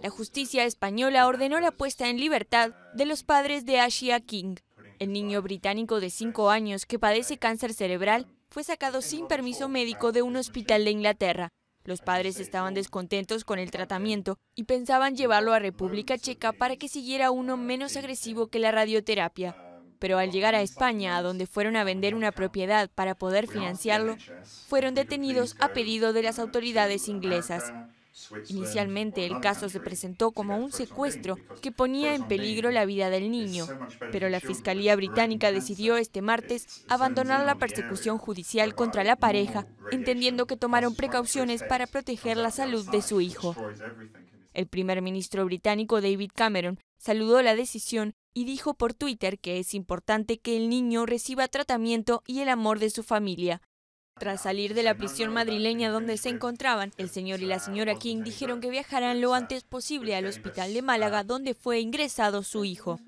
La justicia española ordenó la puesta en libertad de los padres de Ashia King. El niño británico de cinco años que padece cáncer cerebral fue sacado sin permiso médico de un hospital de Inglaterra. Los padres estaban descontentos con el tratamiento y pensaban llevarlo a República Checa para que siguiera uno menos agresivo que la radioterapia. Pero al llegar a España, a donde fueron a vender una propiedad para poder financiarlo, fueron detenidos a pedido de las autoridades inglesas. Inicialmente el caso se presentó como un secuestro que ponía en peligro la vida del niño, pero la Fiscalía Británica decidió este martes abandonar la persecución judicial contra la pareja, entendiendo que tomaron precauciones para proteger la salud de su hijo. El primer ministro británico David Cameron saludó la decisión y dijo por Twitter que es importante que el niño reciba tratamiento y el amor de su familia, tras salir de la prisión madrileña donde se encontraban, el señor y la señora King dijeron que viajarán lo antes posible al hospital de Málaga donde fue ingresado su hijo.